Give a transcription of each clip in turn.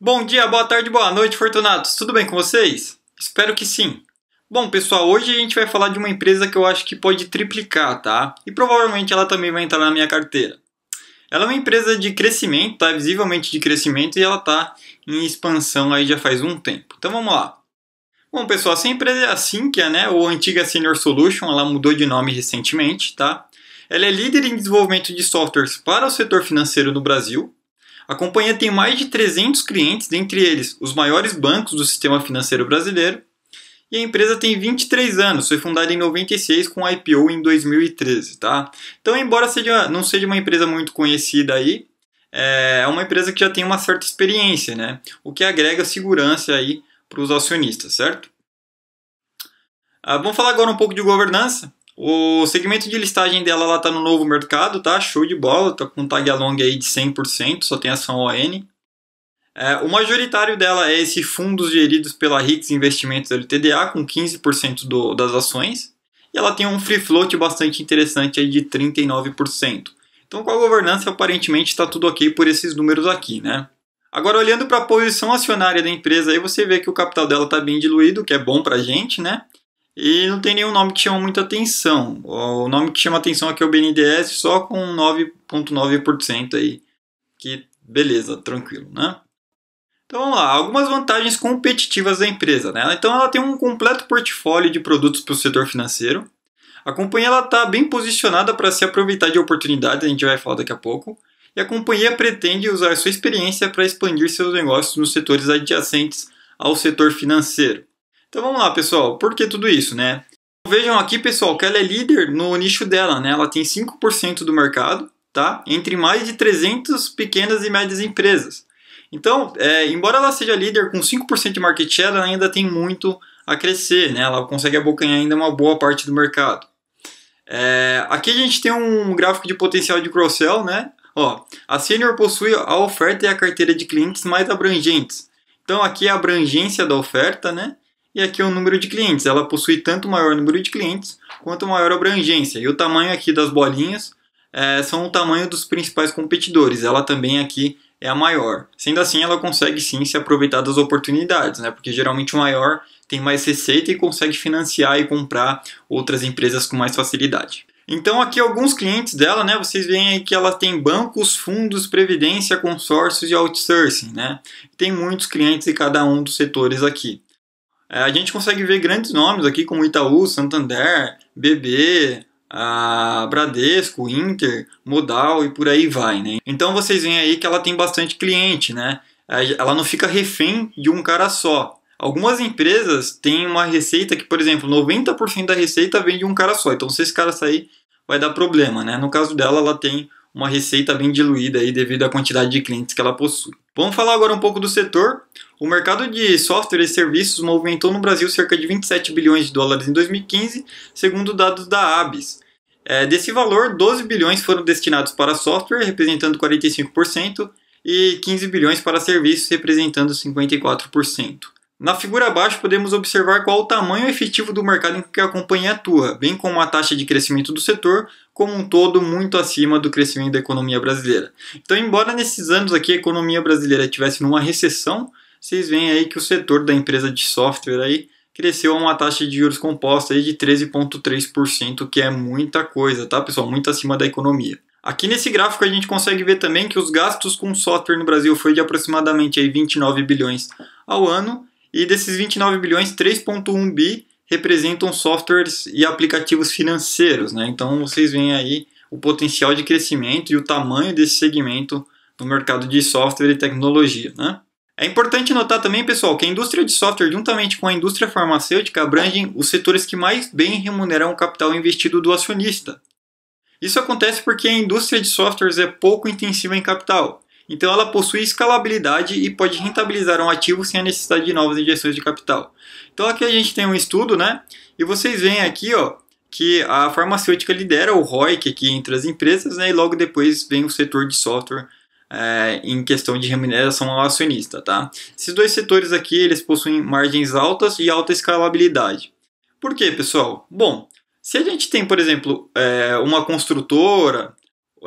Bom dia, boa tarde, boa noite, Fortunatos. Tudo bem com vocês? Espero que sim. Bom, pessoal, hoje a gente vai falar de uma empresa que eu acho que pode triplicar, tá? E provavelmente ela também vai entrar na minha carteira. Ela é uma empresa de crescimento, tá? Visivelmente de crescimento e ela tá em expansão aí já faz um tempo. Então vamos lá. Bom, pessoal, essa empresa é a Sinqia, né? Ou antiga Senior Solution, ela mudou de nome recentemente, tá? Ela é líder em desenvolvimento de softwares para o setor financeiro no Brasil, a companhia tem mais de 300 clientes, dentre eles os maiores bancos do sistema financeiro brasileiro. E a empresa tem 23 anos, foi fundada em 96 com IPO em 2013, tá? Então, embora seja, não seja uma empresa muito conhecida aí, é, é uma empresa que já tem uma certa experiência, né? O que agrega segurança aí para os acionistas, certo? Ah, vamos falar agora um pouco de governança. O segmento de listagem dela ela tá no novo mercado, tá? Show de bola, tá com um tag along aí de 100%, só tem ação ON. É, o majoritário dela é esse fundos geridos pela Rix Investimentos LTDA, com 15% do, das ações. E ela tem um free float bastante interessante aí de 39%. Então, com a governança, aparentemente está tudo ok por esses números aqui, né? Agora, olhando para a posição acionária da empresa, aí você vê que o capital dela está bem diluído, o que é bom para a gente, né? E não tem nenhum nome que chama muita atenção. O nome que chama atenção aqui é o BNDES, só com 9,9% aí. Que beleza, tranquilo, né? Então vamos lá, algumas vantagens competitivas da empresa. Né? Então ela tem um completo portfólio de produtos para o setor financeiro. A companhia está bem posicionada para se aproveitar de oportunidades, a gente vai falar daqui a pouco. E a companhia pretende usar sua experiência para expandir seus negócios nos setores adjacentes ao setor financeiro. Então vamos lá, pessoal, por que tudo isso, né? Vejam aqui, pessoal, que ela é líder no nicho dela, né? Ela tem 5% do mercado, tá? Entre mais de 300 pequenas e médias empresas. Então, é, embora ela seja líder com 5% de market share, ela ainda tem muito a crescer, né? Ela consegue abocanhar ainda uma boa parte do mercado. É, aqui a gente tem um gráfico de potencial de cross-sell, né? Ó, a Senior possui a oferta e a carteira de clientes mais abrangentes. Então aqui é a abrangência da oferta, né? e aqui é o número de clientes. Ela possui tanto maior número de clientes quanto maior abrangência. E o tamanho aqui das bolinhas é, são o tamanho dos principais competidores. Ela também aqui é a maior. Sendo assim, ela consegue sim se aproveitar das oportunidades, né? porque geralmente o maior tem mais receita e consegue financiar e comprar outras empresas com mais facilidade. Então aqui alguns clientes dela, né? Vocês veem aí que ela tem bancos, fundos, previdência, consórcios e outsourcing, né? Tem muitos clientes em cada um dos setores aqui. É, a gente consegue ver grandes nomes aqui como Itaú, Santander, BB, a Bradesco, Inter, Modal e por aí vai, né? Então vocês veem aí que ela tem bastante cliente, né? É, ela não fica refém de um cara só. Algumas empresas têm uma receita que, por exemplo, 90% da receita vem de um cara só. Então se esse cara sair, vai dar problema, né? No caso dela, ela tem uma receita bem diluída aí devido à quantidade de clientes que ela possui. Vamos falar agora um pouco do setor. O mercado de software e serviços movimentou no Brasil cerca de 27 bilhões de dólares em 2015, segundo dados da ABS. É, desse valor, 12 bilhões foram destinados para software, representando 45%, e 15 bilhões para serviços, representando 54%. Na figura abaixo, podemos observar qual o tamanho efetivo do mercado em que a companhia atua, bem como a taxa de crescimento do setor, como um todo muito acima do crescimento da economia brasileira. Então, embora nesses anos aqui a economia brasileira estivesse numa recessão, vocês veem aí que o setor da empresa de software aí cresceu a uma taxa de juros composta aí de 13,3%, que é muita coisa, tá pessoal? Muito acima da economia. Aqui nesse gráfico a gente consegue ver também que os gastos com software no Brasil foi de aproximadamente aí 29 bilhões ao ano, e desses 29 bilhões, 3,1 bi representam softwares e aplicativos financeiros, né? Então vocês veem aí o potencial de crescimento e o tamanho desse segmento no mercado de software e tecnologia, né? É importante notar também, pessoal, que a indústria de software, juntamente com a indústria farmacêutica, abrangem os setores que mais bem remuneram o capital investido do acionista. Isso acontece porque a indústria de softwares é pouco intensiva em capital, então ela possui escalabilidade e pode rentabilizar um ativo sem a necessidade de novas injeções de capital. Então aqui a gente tem um estudo, né? E vocês veem aqui, ó, que a farmacêutica lidera o ROIC aqui entre as empresas, né? E logo depois vem o setor de software é, em questão de remuneração ao acionista. Tá? Esses dois setores aqui eles possuem margens altas e alta escalabilidade. Por quê, pessoal? Bom, se a gente tem, por exemplo, é, uma construtora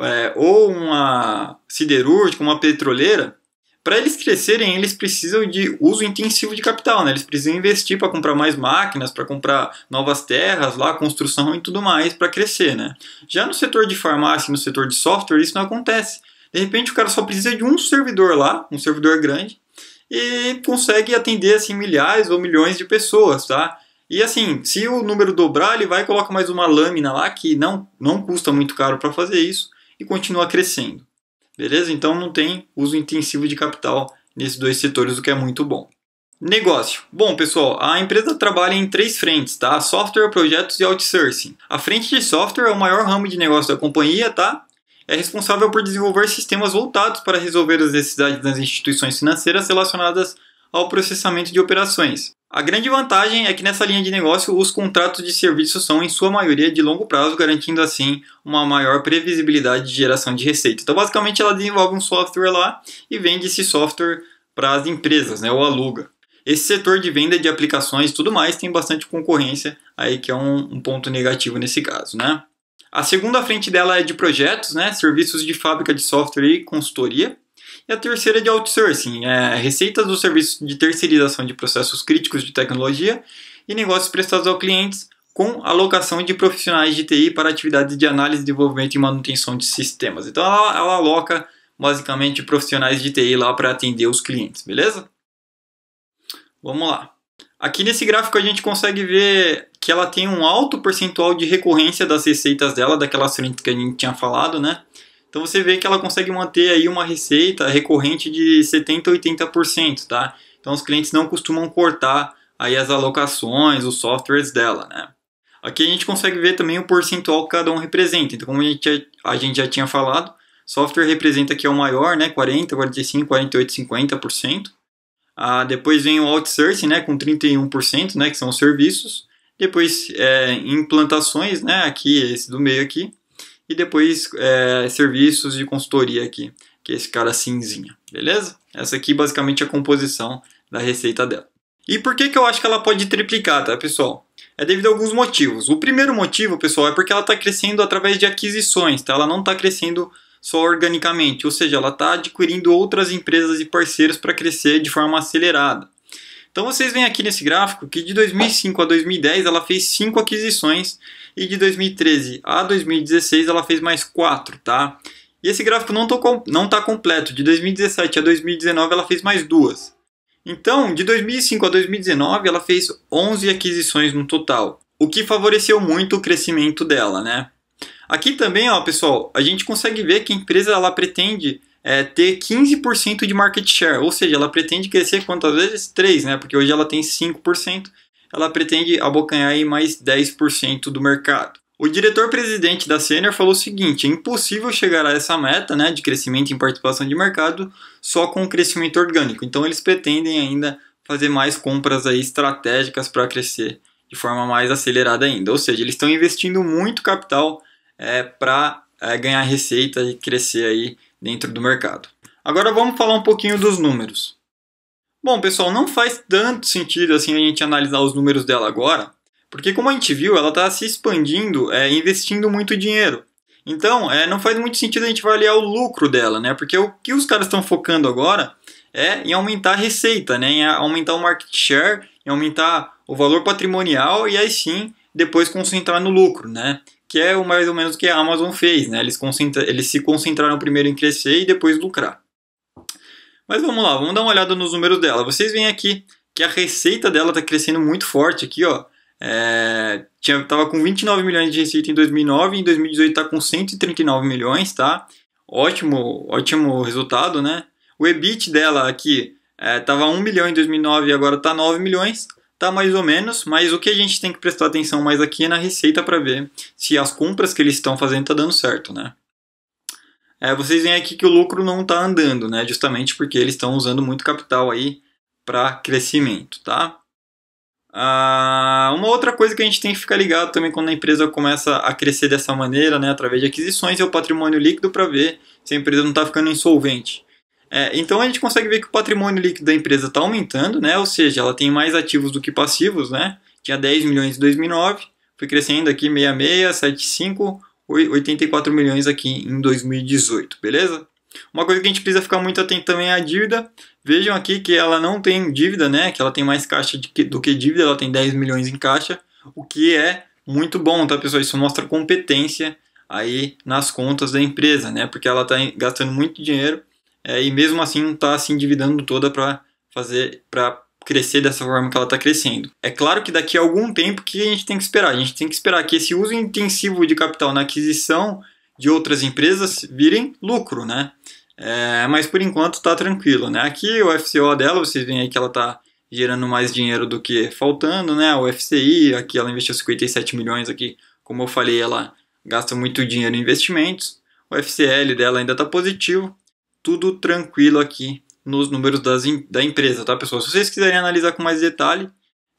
é, ou uma siderúrgica, uma petroleira, para eles crescerem, eles precisam de uso intensivo de capital, né? Eles precisam investir para comprar mais máquinas, para comprar novas terras, lá construção e tudo mais para crescer, né? Já no setor de farmácia, no setor de software, isso não acontece. De repente o cara só precisa de um servidor lá, um servidor grande, e consegue atender assim milhares ou milhões de pessoas, tá? E assim, se o número dobrar, ele vai e coloca mais uma lâmina lá que não não custa muito caro para fazer isso e continua crescendo. Beleza? Então não tem uso intensivo de capital nesses dois setores, o que é muito bom. Negócio. Bom, pessoal, a empresa trabalha em três frentes, tá? Software, projetos e outsourcing. A frente de software é o maior ramo de negócio da companhia, tá? é responsável por desenvolver sistemas voltados para resolver as necessidades das instituições financeiras relacionadas ao processamento de operações. A grande vantagem é que nessa linha de negócio os contratos de serviços são em sua maioria de longo prazo, garantindo assim uma maior previsibilidade de geração de receita. Então, basicamente, ela desenvolve um software lá e vende esse software para as empresas, né, ou aluga. Esse setor de venda de aplicações e tudo mais tem bastante concorrência aí que é um, um ponto negativo nesse caso, né? A segunda frente dela é de projetos, né, serviços de fábrica de software e consultoria. E a terceira é de outsourcing, é receitas do serviço de terceirização de processos críticos de tecnologia e negócios prestados ao clientes com alocação de profissionais de TI para atividades de análise, desenvolvimento e manutenção de sistemas. Então ela, ela aloca basicamente profissionais de TI lá para atender os clientes, beleza? Vamos lá. Aqui nesse gráfico a gente consegue ver que ela tem um alto percentual de recorrência das receitas dela, daquelas frentes que a gente tinha falado, né? Então você vê que ela consegue manter aí uma receita recorrente de 70% a 80%, tá? Então os clientes não costumam cortar aí as alocações, os softwares dela, né? Aqui a gente consegue ver também o percentual que cada um representa. Então como a gente, a gente já tinha falado, software representa aqui é o maior, né? 40, 45, 48, 50%. Ah, depois vem o outsourcing, né, com 31%, né, que são os serviços. Depois é, implantações, né, aqui, esse do meio aqui. E depois é, serviços de consultoria aqui, que é esse cara cinzinha, beleza? Essa aqui basicamente é a composição da receita dela. E por que, que eu acho que ela pode triplicar, tá, pessoal? É devido a alguns motivos. O primeiro motivo, pessoal, é porque ela está crescendo através de aquisições, tá? Ela não está crescendo só organicamente, ou seja, ela está adquirindo outras empresas e parceiros para crescer de forma acelerada. Então vocês veem aqui nesse gráfico que de 2005 a 2010 ela fez 5 aquisições e de 2013 a 2016 ela fez mais 4, tá? E esse gráfico não está completo, de 2017 a 2019 ela fez mais duas. Então, de 2005 a 2019 ela fez 11 aquisições no total, o que favoreceu muito o crescimento dela, né? Aqui também, ó, pessoal, a gente consegue ver que a empresa ela pretende é, ter 15% de market share, ou seja, ela pretende crescer quantas vezes? 3, né? Porque hoje ela tem 5%, ela pretende abocanhar aí mais 10% do mercado. O diretor-presidente da Senior falou o seguinte: é impossível chegar a essa meta né, de crescimento em participação de mercado só com o crescimento orgânico. Então eles pretendem ainda fazer mais compras aí estratégicas para crescer de forma mais acelerada ainda. Ou seja, eles estão investindo muito capital é, para é, ganhar receita e crescer aí dentro do mercado. Agora vamos falar um pouquinho dos números. Bom, pessoal, não faz tanto sentido assim a gente analisar os números dela agora, porque como a gente viu, ela está se expandindo, é, investindo muito dinheiro. Então, é, não faz muito sentido a gente avaliar o lucro dela, né? Porque o que os caras estão focando agora é em aumentar a receita, né? Em aumentar o market share, em aumentar o valor patrimonial e aí sim depois concentrar no lucro, né? que é mais ou menos o que a Amazon fez, né? Eles, eles se concentraram primeiro em crescer e depois lucrar. Mas vamos lá, vamos dar uma olhada nos números dela. Vocês veem aqui que a receita dela está crescendo muito forte aqui, ó. É, tava com 29 milhões de receita em 2009, em 2018 está com 139 milhões, tá? Ótimo, ótimo resultado, né? O EBIT dela aqui estava é, tava 1 milhão em 2009 e agora está 9 milhões tá mais ou menos, mas o que a gente tem que prestar atenção mais aqui é na receita para ver se as compras que eles estão fazendo tá dando certo, né? É, vocês veem aqui que o lucro não está andando, né? Justamente porque eles estão usando muito capital aí para crescimento, tá? Ah, uma outra coisa que a gente tem que ficar ligado também quando a empresa começa a crescer dessa maneira, né, através de aquisições, é o patrimônio líquido para ver se a empresa não está ficando insolvente. É, então a gente consegue ver que o patrimônio líquido da empresa está aumentando, né? ou seja, ela tem mais ativos do que passivos, né? tinha 10 milhões em 2009, foi crescendo aqui 66, 75, 84 milhões aqui em 2018, beleza? Uma coisa que a gente precisa ficar muito atento também é a dívida. Vejam aqui que ela não tem dívida, né? Que ela tem mais caixa do que dívida, ela tem 10 milhões em caixa, o que é muito bom, tá, pessoal? Isso mostra competência aí nas contas da empresa, né? Porque ela está gastando muito dinheiro é, e mesmo assim não está se endividando toda para fazer para crescer dessa forma que ela está crescendo. É claro que daqui a algum tempo que a gente tem que esperar, a gente tem que esperar que esse uso intensivo de capital na aquisição de outras empresas virem lucro, né? É, mas por enquanto está tranquilo, né? Aqui o FCO dela, vocês veem aí que ela está gerando mais dinheiro do que faltando, né? O FCI, aqui ela investiu 57 milhões aqui, como eu falei, ela gasta muito dinheiro em investimentos. O FCL dela ainda está positivo tudo tranquilo aqui nos números das, da empresa, tá, pessoal? Se vocês quiserem analisar com mais detalhe,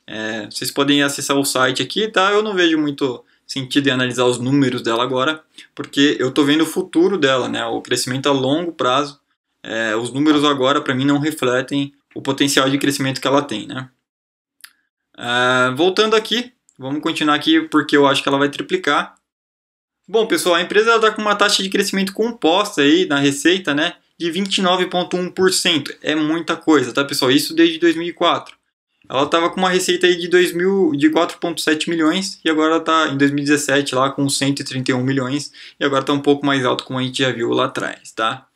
é, vocês podem acessar o site aqui, tá? Eu não vejo muito sentido em analisar os números dela agora, porque eu estou vendo o futuro dela, né? O crescimento a longo prazo. É, os números agora, para mim, não refletem o potencial de crescimento que ela tem, né? É, voltando aqui, vamos continuar aqui porque eu acho que ela vai triplicar. Bom, pessoal, a empresa está com uma taxa de crescimento composta aí na receita, né? de 29,1%. É muita coisa, tá pessoal? Isso desde 2004. Ela estava com uma receita aí de, de 4,7 milhões e agora está em 2017 lá com 131 milhões e agora está um pouco mais alto como a gente já viu lá atrás, tá?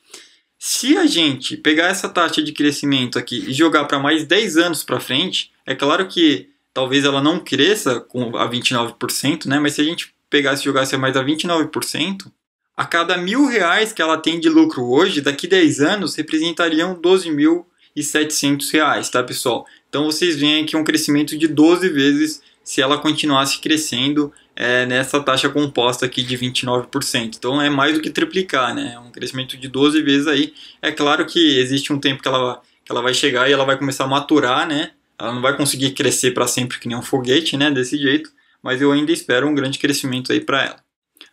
Se a gente pegar essa taxa de crescimento aqui e jogar para mais 10 anos para frente, é claro que talvez ela não cresça com a 29%, né? Mas se a gente pegasse e jogasse mais a 29%, a cada mil reais que ela tem de lucro hoje, daqui 10 anos, representariam 12.700 reais, tá pessoal? Então vocês veem aqui um crescimento de 12 vezes se ela continuasse crescendo é, nessa taxa composta aqui de 29%. Então é mais do que triplicar, né? É um crescimento de 12 vezes aí. É claro que existe um tempo que ela, que ela vai chegar e ela vai começar a maturar, né? Ela não vai conseguir crescer para sempre que nem um foguete, né? Desse jeito. Mas eu ainda espero um grande crescimento aí para ela.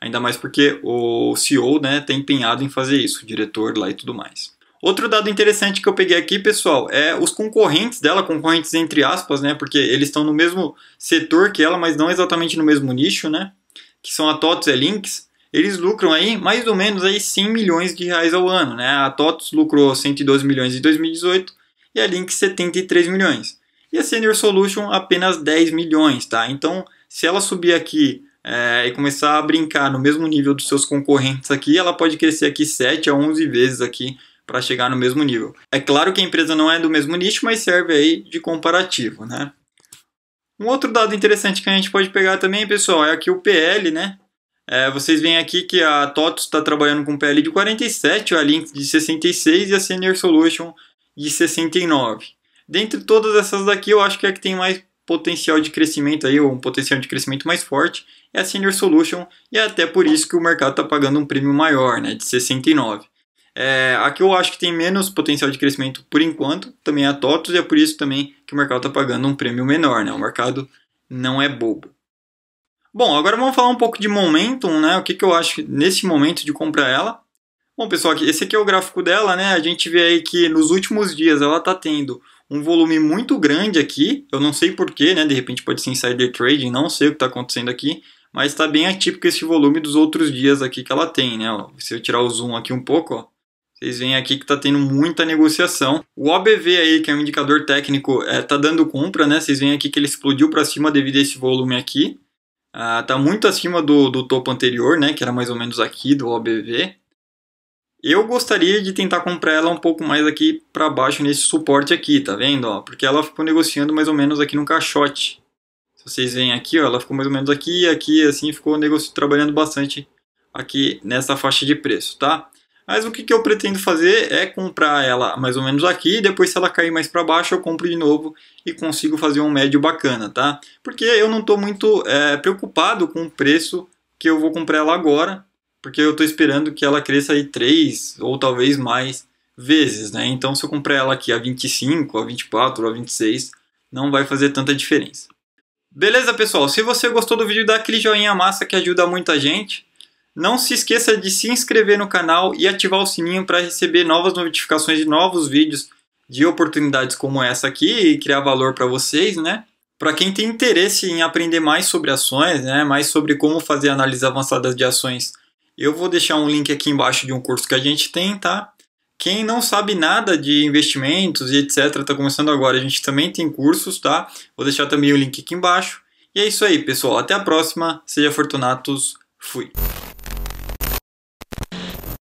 Ainda mais porque o CEO né, tem empenhado em fazer isso, o diretor lá e tudo mais. Outro dado interessante que eu peguei aqui, pessoal, é os concorrentes dela, concorrentes entre aspas, né? Porque eles estão no mesmo setor que ela, mas não exatamente no mesmo nicho, né? Que são a TOTS e a Lynx. Eles lucram aí mais ou menos aí 100 milhões de reais ao ano, né? A TOTS lucrou 112 milhões em 2018 e a Lynx 73 milhões. E a Senior Solution apenas 10 milhões, tá? Então, se ela subir aqui é, e começar a brincar no mesmo nível dos seus concorrentes aqui, ela pode crescer aqui 7 a 11 vezes aqui para chegar no mesmo nível. É claro que a empresa não é do mesmo nicho, mas serve aí de comparativo, né? Um outro dado interessante que a gente pode pegar também, pessoal, é aqui o PL, né? É, vocês veem aqui que a TOTOS está trabalhando com PL de 47, a Link de 66 e a Senior Solution de 69. Dentre todas essas daqui, eu acho que é que tem mais potencial de crescimento aí, ou um potencial de crescimento mais forte, é a Senior Solution, e é até por isso que o mercado está pagando um prêmio maior, né, de 69. É, aqui eu acho que tem menos potencial de crescimento por enquanto, também é a TOTOS, e é por isso também que o mercado está pagando um prêmio menor, né, o mercado não é bobo. Bom, agora vamos falar um pouco de momentum, né, o que, que eu acho nesse momento de comprar ela. Bom, pessoal, esse aqui é o gráfico dela, né, a gente vê aí que nos últimos dias ela está tendo um volume muito grande aqui. Eu não sei porquê, né? De repente pode ser insider trading, não sei o que está acontecendo aqui. Mas está bem atípico esse volume dos outros dias aqui que ela tem, né? Se eu tirar o zoom aqui um pouco, ó, vocês veem aqui que está tendo muita negociação. O OBV aí, que é um indicador técnico, está é, tá dando compra, né? Vocês veem aqui que ele explodiu para cima devido a esse volume aqui. Está ah, tá muito acima do, do topo anterior, né? Que era mais ou menos aqui do OBV. Eu gostaria de tentar comprar ela um pouco mais aqui para baixo nesse suporte aqui, tá vendo? Ó, porque ela ficou negociando mais ou menos aqui no caixote. Se vocês veem aqui, ó, ela ficou mais ou menos aqui e aqui, assim, ficou negócio, trabalhando bastante aqui nessa faixa de preço, tá? Mas o que, que eu pretendo fazer é comprar ela mais ou menos aqui, e depois se ela cair mais para baixo eu compro de novo e consigo fazer um médio bacana, tá? Porque eu não estou muito é, preocupado com o preço que eu vou comprar ela agora, porque eu estou esperando que ela cresça aí três ou talvez mais vezes, né? Então, se eu comprar ela aqui a 25, a 24, a 26, não vai fazer tanta diferença. Beleza, pessoal? Se você gostou do vídeo, dá aquele joinha massa que ajuda muita gente. Não se esqueça de se inscrever no canal e ativar o sininho para receber novas notificações de novos vídeos de oportunidades como essa aqui e criar valor para vocês, né? Para quem tem interesse em aprender mais sobre ações, né, mais sobre como fazer análises avançadas de ações eu vou deixar um link aqui embaixo de um curso que a gente tem, tá? Quem não sabe nada de investimentos e etc, está começando agora, a gente também tem cursos, tá? Vou deixar também o link aqui embaixo. E é isso aí, pessoal. Até a próxima. Seja fortunatos. Fui.